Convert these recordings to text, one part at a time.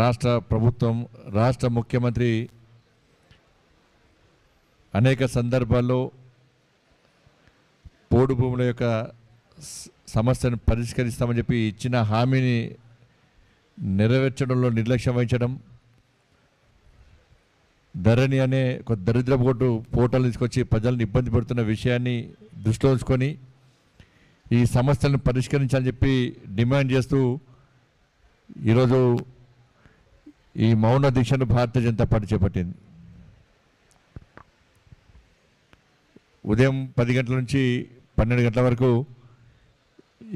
రాష్ట్ర ప్రభుత్వం రాష్ట్ర ముఖ్యమంత్రి అనేక సందర్భాల్లో పోడు భూముల యొక్క సమస్యను పరిష్కరిస్తామని చెప్పి ఇచ్చిన హామీని నెరవేర్చడంలో నిర్లక్ష్యం వహించడం ధరణి అనే ఒక దరిద్ర పోటు పోటలు తీసుకొచ్చి ప్రజలను ఇబ్బంది పెడుతున్న విషయాన్ని దృష్టిలో ఉంచుకొని ఈ సమస్యలను పరిష్కరించాలని చెప్పి డిమాండ్ చేస్తూ ఈరోజు ఈ మౌన దీక్షను భారతీయ జనతా పార్టీ చేపట్టింది ఉదయం పది గంటల నుంచి పన్నెండు గంటల వరకు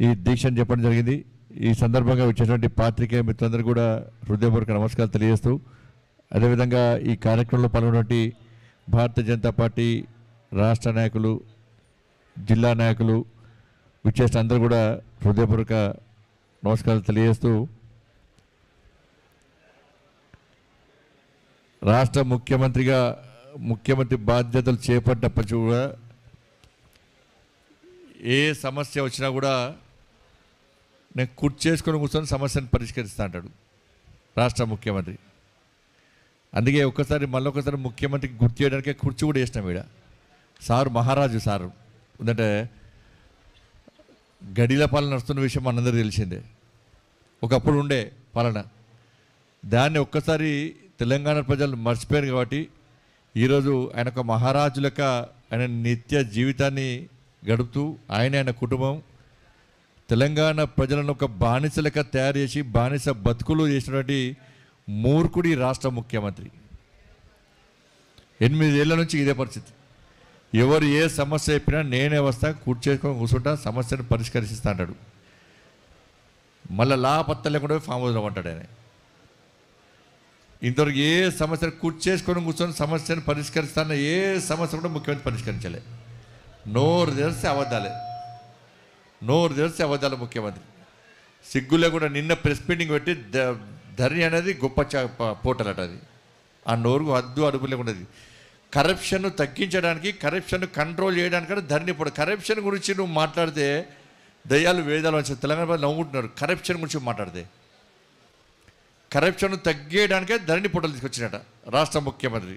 ఈ దీక్షను చెప్పడం జరిగింది ఈ సందర్భంగా వచ్చేటువంటి పాత్రికేయ మిత్రులందరూ కూడా హృదయపూర్వక నమస్కారాలు తెలియజేస్తూ అదేవిధంగా ఈ కార్యక్రమంలో పాల్గొన్నటువంటి భారతీయ జనతా పార్టీ రాష్ట్ర నాయకులు జిల్లా నాయకులు విచ్చేసిన అందరూ కూడా హృదయపూర్వక నమస్కారాలు తెలియజేస్తూ రాష్ట్ర ముఖ్యమంత్రిగా ముఖ్యమంత్రి బాధ్యతలు చేపట్టప్పటి కూడా ఏ సమస్య వచ్చినా కూడా నేను కుర్చీ చేసుకొని కూర్చొని సమస్యను పరిష్కరిస్తా అంటాడు రాష్ట్ర ముఖ్యమంత్రి అందుకే ఒక్కసారి మళ్ళీ ఒక్కసారి ముఖ్యమంత్రికి గుర్తు చేయడానికే కుర్చీ కూడా వేసినాం ఈడ సారు మహారాజు సారు ఎందుకంటే గడిల పాలన నడుస్తున్న విషయం మనందరూ తెలిసిందే ఒకప్పుడు ఉండే పాలన దాన్ని ఒక్కసారి తెలంగాణ ప్రజలు మర్చిపోయారు కాబట్టి ఈరోజు ఆయన ఒక మహారాజు లెక్క ఆయన నిత్య జీవితాన్ని గడుపుతూ ఆయన ఆయన కుటుంబం తెలంగాణ ప్రజలను ఒక బానిస లెక్క తయారు చేసి బానిస బతుకులు చేసినటువంటి మూర్ఖుడి రాష్ట్ర ముఖ్యమంత్రి ఎనిమిదేళ్ల నుంచి ఇదే పరిస్థితి ఎవరు ఏ సమస్య చెప్పినా నేనే వస్తా కూర్చేసుకొని కూర్చుంటా సమస్యను పరిష్కరిస్తా అంటాడు మళ్ళీ లాపత్త లేకుండా ఫామ్ హౌస్లో ఆయన ఇంతవరకు ఏ సమస్య కూర్చేసుకొని కూర్చొని సమస్యను పరిష్కరిస్తాన్న ఏ సమస్య కూడా ముఖ్యమంత్రి పరిష్కరించలే నోరు తెలిస్తే అబద్ధాలే నోరు తెలిస్తే అబద్ధాలు ముఖ్యమంత్రి సిగ్గులో కూడా నిన్న ప్రెస్ మీటింగ్ పెట్టి ధరి అనేది గొప్ప పోటలట అది ఆ నోరుకు అద్దు అదుపు లేకుండా కరప్షన్ తగ్గించడానికి కరప్షన్ కంట్రోల్ చేయడానికి ధరణి పోడు కరప్షన్ గురించి నువ్వు మాట్లాడితే దయ్యాలు వేదాలు వచ్చి తెలంగాణ నవ్వుకుంటున్నారు కరప్షన్ గురించి మాట్లాడితే కరప్షన్ తగ్గేయడానికే ధరణి పొట్టలు తీసుకొచ్చినట రాష్ట్ర ముఖ్యమంత్రి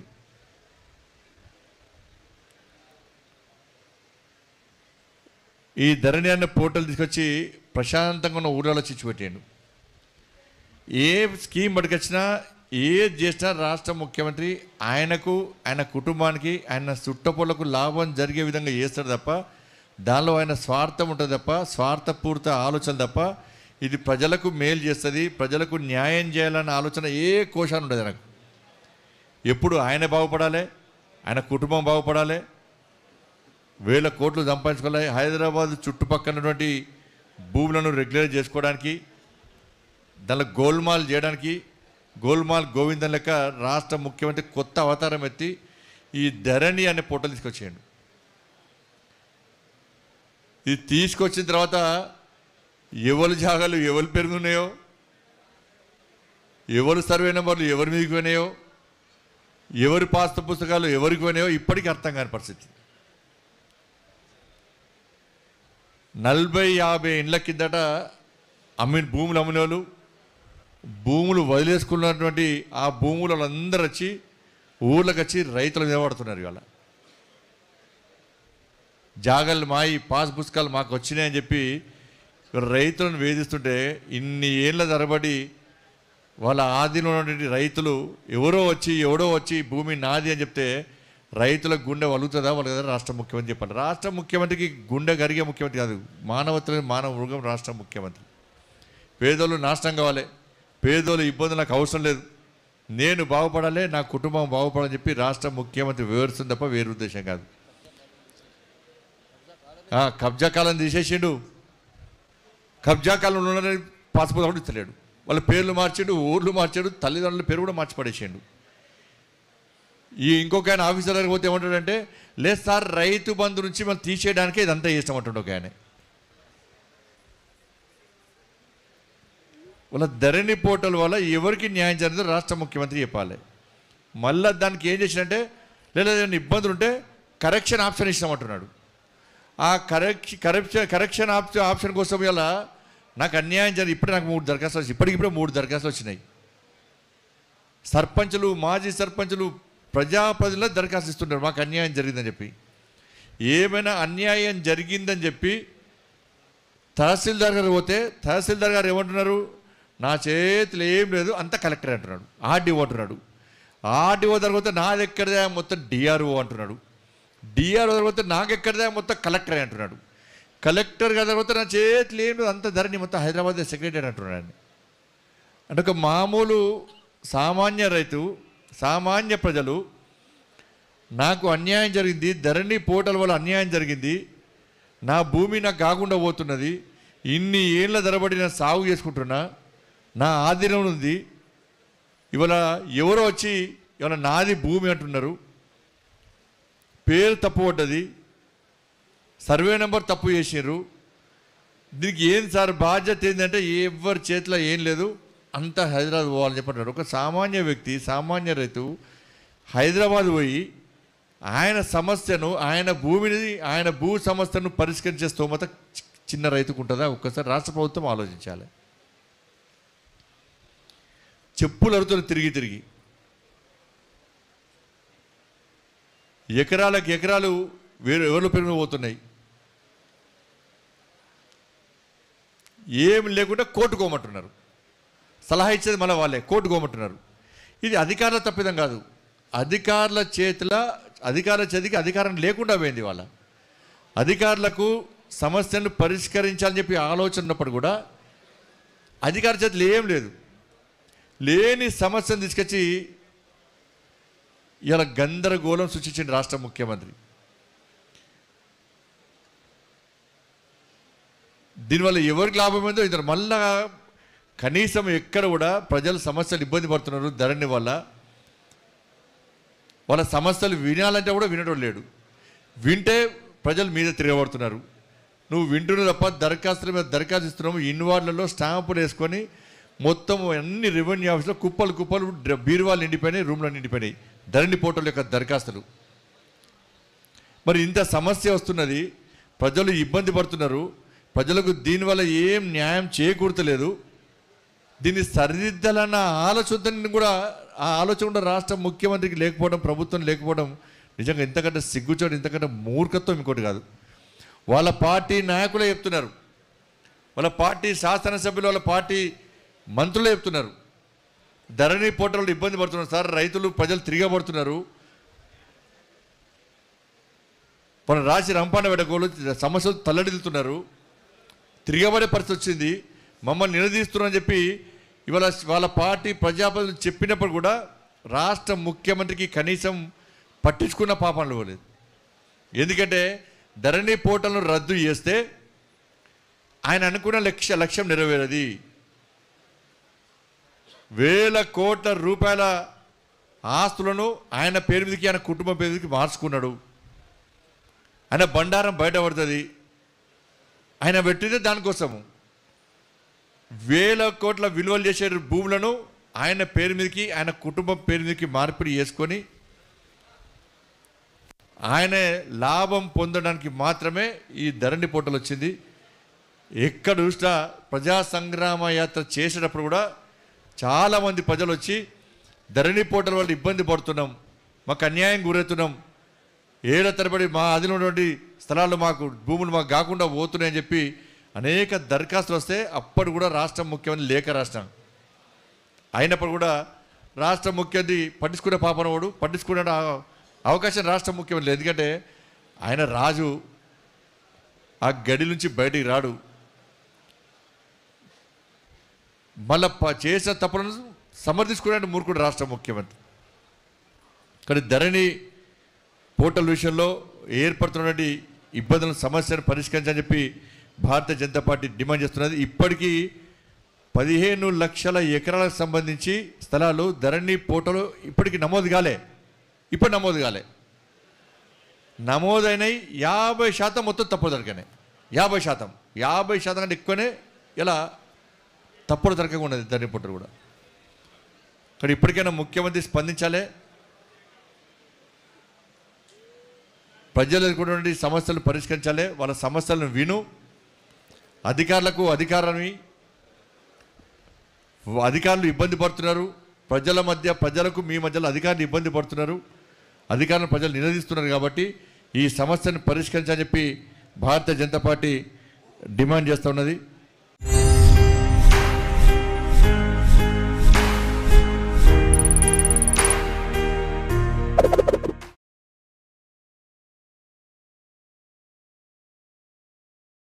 ఈ ధరణి అన్న పోటలు తీసుకొచ్చి ప్రశాంతంగా ఉన్న ఊళ్ళలో చిచ్చిపెట్టాడు ఏ స్కీమ్ పడికొచ్చినా ఏది చేసినా రాష్ట్ర ముఖ్యమంత్రి ఆయనకు ఆయన కుటుంబానికి ఆయన చుట్టపొలకు లాభం జరిగే విధంగా చేస్తాడు తప్ప దానిలో ఆయన స్వార్థం ఉంటుంది తప్ప స్వార్థపూరిత ఆలోచన తప్ప ఇది ప్రజలకు మేలు చేస్తుంది ప్రజలకు న్యాయం చేయాలన్న ఆలోచన ఏ కోశాన్ని ఉండదు నాకు ఎప్పుడు ఆయన బాగుపడాలి ఆయన కుటుంబం బాగుపడాలి వేల కోట్లు సంపాదించుకోవాలి హైదరాబాద్ చుట్టుపక్కలటువంటి భూములను రెగ్యులర్ చేసుకోవడానికి దానిలో గోల్మాల్ చేయడానికి గోల్మాల్ గోవిందం లెక్క రాష్ట్ర ముఖ్యమంత్రి కొత్త అవతారం ఎత్తి ఈ ధరణి అనే పోర్టల్ తీసుకొచ్చేయండి ఇది తీసుకొచ్చిన తర్వాత ఎవరి జాగాలు ఎవరు పెరుగున్నాయో ఎవరు సర్వే నెంబర్లు ఎవరి మీదకి పోయినాయో ఎవరి పాస్త పుస్తకాలు ఎవరికి పోయినాయో ఇప్పటికీ అర్థం కాని పరిస్థితి నలభై యాభై ఇండ్ల కిందట అమ్మిన భూములు అమ్మిన వాళ్ళు భూములు వదిలేసుకున్నటువంటి ఆ భూములు వాళ్ళందరూ వచ్చి ఊర్లకు వచ్చి రైతుల మీద పడుతున్నారు ఇవాళ జాగలు మాయి పాస్ పుస్తకాలు మాకు వచ్చినాయని చెప్పి రైతులను వేధిస్తుంటే ఇన్ని ఏళ్ళ తరబడి వాళ్ళ ఆదిలో ఉన్నటువంటి రైతులు ఎవరో వచ్చి ఎవడో వచ్చి భూమి నాది అని చెప్తే రైతుల గుండె వలుగుతుందా కదా రాష్ట్ర ముఖ్యమంత్రి చెప్పండి రాష్ట్ర ముఖ్యమంత్రికి గుండె కరిగే ముఖ్యమంత్రి కాదు మానవత్వం మానవ మృగం రాష్ట్ర ముఖ్యమంత్రి పేదోళ్ళు నాశనం కావాలి పేదోళ్ళు ఇబ్బందులు నాకు అవసరం లేదు నేను బాగుపడాలి నా కుటుంబం బాగుపడాలని చెప్పి రాష్ట్ర ముఖ్యమంత్రి వివరిస్తుంది తప్ప వేరే ఉద్దేశం కాదు కబ్జా కాలం తీసేసిండు కబ్జా కాలంలో ఉన్నారని పాస్పోర్ట్ కూడా ఇస్తలేడు వాళ్ళ పేర్లు మార్చాడు ఊర్లు మార్చాడు తల్లిదండ్రుల పేరు కూడా మార్చిపడేసాడు ఈ ఇంకొక ఆయన ఆఫీసర్ దగ్గర పోతే ఏమంటాడంటే లేదు సార్ రైతు బంధు నుంచి మనం తీసేయడానికే ఇదంతా చేస్తాం అంటుండే ఒక ఆయన వాళ్ళ ధరణి పోర్టల్ వల్ల ఎవరికి న్యాయం జరిగిందో రాష్ట్ర ముఖ్యమంత్రి చెప్పాలి మళ్ళీ దానికి ఏం చేసినంటే లేదా ఇబ్బందులు ఉంటే కరెక్షన్ ఆప్షన్ ఇస్తామంటున్నాడు ఆ కరెక్ష కరప్షన్ కరెక్షన్ ఆప్షన్ ఆప్షన్ కోసం ఇలా నాకు అన్యాయం జరిగి ఇప్పుడు నాకు మూడు దరఖాస్తులు వచ్చాయి ఇప్పటికిప్పుడే మూడు దరఖాస్తులు వచ్చినాయి సర్పంచులు మాజీ సర్పంచులు ప్రజాప్రతినిధుల దరఖాస్తు ఇస్తుంటారు మాకు అన్యాయం జరిగిందని చెప్పి ఏమైనా అన్యాయం జరిగిందని చెప్పి తహసీల్దార్ గారు పోతే తహసీల్దార్ గారు ఏమంటున్నారు నా చేతిలో ఏం లేదు అంత కలెక్టర్ అంటున్నాడు ఆర్డీఓ అంటున్నాడు ఆర్డీఓ తర్వాత నా దగ్గర మొత్తం డిఆర్ఓ అంటున్నాడు డిఆర్ తర్వాత నాకెక్కడదా మొత్తం కలెక్టర్ అని అంటున్నాడు కలెక్టర్ తర్వాత నా చేతి లేదు అంత ధరని మొత్తం హైదరాబాద్ సెక్రటరీ అంటున్నాడు అంటే ఒక మామూలు సామాన్య రైతు సామాన్య ప్రజలు నాకు అన్యాయం జరిగింది ధరణి పోటల వల్ల అన్యాయం జరిగింది నా భూమి నాకు కాకుండా పోతున్నది ఇన్ని ఏళ్ళ ధరబడి నేను సాగు చేసుకుంటున్నా నా ఆధీనంలో ఉంది ఇవాళ ఎవరో వచ్చి ఇవాళ నాది భూమి అంటున్నారు పేరు తప్పు పడ్డది సర్వే నెంబర్ తప్పు చేసారు దీనికి ఏం సార్ బాధ్యత ఏంటంటే ఎవరి చేతిలో ఏం లేదు అంతా హైదరాబాద్ పోవాలని చెప్పంటాడు ఒక సామాన్య వ్యక్తి సామాన్య రైతు హైదరాబాద్ పోయి ఆయన సమస్యను ఆయన భూమిని ఆయన భూ సమస్యను పరిష్కరించే స్తోమత చిన్న రైతుకు ఉంటుందా ఒక్కసారి రాష్ట్ర ప్రభుత్వం ఆలోచించాలి చెప్పులు అడుగుతున్న తిరిగి తిరిగి ఎకరాలకు ఎకరాలు వేరు ఎవరు పెరిగిపోతున్నాయి ఏం లేకుండా కోట్టుకోమంటున్నారు సలహా ఇచ్చేది మన వాళ్ళే కోట్టుకోమంటున్నారు ఇది అధికారుల తప్పిదం కాదు అధికారుల చేతుల అధికారుల చేతికి అధికారం లేకుండా పోయింది వాళ్ళ అధికారులకు సమస్యను పరిష్కరించాలని చెప్పి ఆలోచన ఉన్నప్పుడు కూడా అధికార చేతులు ఏం లేదు లేని సమస్యను తీసుకొచ్చి ఇలా గందరగోళం సృష్టించిన రాష్ట్ర ముఖ్యమంత్రి దీనివల్ల ఎవరికి లాభం ఏందో ఇద్దరు మళ్ళా కనీసం ఎక్కడ కూడా ప్రజలు సమస్యలు ఇబ్బంది పడుతున్నారు ధరణి వల్ల వాళ్ళ సమస్యలు వినాలంటే కూడా వినడం లేడు వింటే ప్రజలు మీద తిరగబడుతున్నారు నువ్వు వింటున్న తప్ప దరఖాస్తుల మీద దరఖాస్తు ఇస్తున్నాము ఇన్వార్డులలో స్టాంపులు వేసుకొని మొత్తం అన్ని రెవెన్యూ ఆఫీసులో కుప్పలు కుప్పలు బీరువాళ్ళు నిండిపోయినాయి రూమ్లో నిండిపోయినాయి ధరణి పోర్టల్ యొక్క దరఖాస్తులు మరి ఇంత సమస్య వస్తున్నది ప్రజలు ఇబ్బంది పడుతున్నారు ప్రజలకు దీనివల్ల ఏం న్యాయం చేకూరతలేదు దీన్ని సరిదిద్దాలన్న ఆలోచన కూడా ఆ ఆలోచన కూడా రాష్ట్ర ముఖ్యమంత్రికి లేకపోవడం ప్రభుత్వం లేకపోవడం నిజంగా ఇంతకంటే సిగ్గుచోడు ఇంతకంటే మూర్ఖత్వం ఇంకోటి కాదు వాళ్ళ పార్టీ నాయకులే చెప్తున్నారు వాళ్ళ పార్టీ శాసనసభ్యులు వాళ్ళ పార్టీ మంత్రులే చెప్తున్నారు ధరణి పోర్టల్ ఇబ్బంది పడుతున్నారు సార్ రైతులు ప్రజలు తిరగబడుతున్నారు మన రాసి రంపాన వెడగోలు సమస్యలు తల్లడిల్లుతున్నారు తిరగబడే పరిస్థితి వచ్చింది మమ్మల్ని నిలదీస్తున్నారని చెప్పి ఇవాళ వాళ్ళ పార్టీ ప్రజాపతి చెప్పినప్పుడు కూడా రాష్ట్ర ముఖ్యమంత్రికి కనీసం పట్టించుకున్న పాపనలు ఇవ్వలేదు ఎందుకంటే ధరణి పోటలను రద్దు చేస్తే ఆయన అనుకున్న లక్ష్య లక్ష్యం నెరవేరది వేల కోట్ల రూపాయల ఆస్తులను ఆయన పేరు మీదకి ఆయన కుటుంబం పేరు మీదకి మార్చుకున్నాడు ఆయన బండారం బయటపడుతుంది ఆయన పెట్టిందే దానికోసము వేల కోట్ల విలువలు చేసే భూములను ఆయన పేరు మీదకి ఆయన కుటుంబం పేరు మీదకి మార్పిడి చేసుకొని ఆయన లాభం పొందడానికి మాత్రమే ఈ ధరణి పోటలు వచ్చింది ఎక్కడ చూసినా ప్రజా సంగ్రామ యాత్ర చేసేటప్పుడు కూడా చాలామంది ప్రజలు వచ్చి ధరణి పోటల వల్ల ఇబ్బంది పడుతున్నాం మాకు అన్యాయం గురవుతున్నాం ఏళ్ల తరబడి మా అదిలో ఉన్నటువంటి స్థలాలు మాకు భూములు మాకు కాకుండా పోతున్నాయని చెప్పి అనేక దరఖాస్తులు వస్తే అప్పుడు కూడా రాష్ట్రం ముఖ్యమంత్రి లేఖ రాష్ట్రం అయినప్పుడు కూడా రాష్ట్ర ముఖ్యమంత్రి పట్టించుకునే వాడు పట్టించుకునే అవకాశం రాష్ట్ర ముఖ్యమంత్రి ఎందుకంటే ఆయన రాజు ఆ గడి నుంచి బయటికి రాడు మళ్ళీ చేసిన తప్పులను సమర్థించుకున్నాడు మూర్ఖుడు రాష్ట్ర ముఖ్యమంత్రి కానీ ధరణి పోర్టల్ విషయంలో ఏర్పడుతున్నటువంటి ఇబ్బందులను సమస్యను పరిష్కరించని చెప్పి భారతీయ జనతా పార్టీ డిమాండ్ చేస్తున్నది ఇప్పటికీ పదిహేను లక్షల ఎకరాలకు సంబంధించి స్థలాలు ధరణి పోర్టల్ ఇప్పటికీ నమోదు కాలే ఇప్పుడు నమోదు కాలే నమోదైనవి యాభై శాతం మొత్తం తప్పు దొరికినాయి యాభై శాతం యాభై శాతం కంటే ఎక్కువనే ఇలా తప్పుడు జరగకుండా జరిగిపోతారు కూడా కానీ ఇప్పటికైనా ముఖ్యమంత్రి స్పందించాలే ప్రజలు సమస్యలు పరిష్కరించాలి వాళ్ళ సమస్యలను విను అధికారులకు అధికారాన్ని అధికారులు ఇబ్బంది పడుతున్నారు ప్రజల మధ్య ప్రజలకు మీ మధ్యలో అధికారులు ఇబ్బంది పడుతున్నారు అధికారులను ప్రజలు నిరోధిస్తున్నారు కాబట్టి ఈ సమస్యను పరిష్కరించాలని చెప్పి భారతీయ జనతా పార్టీ డిమాండ్ చేస్తూ ఉన్నది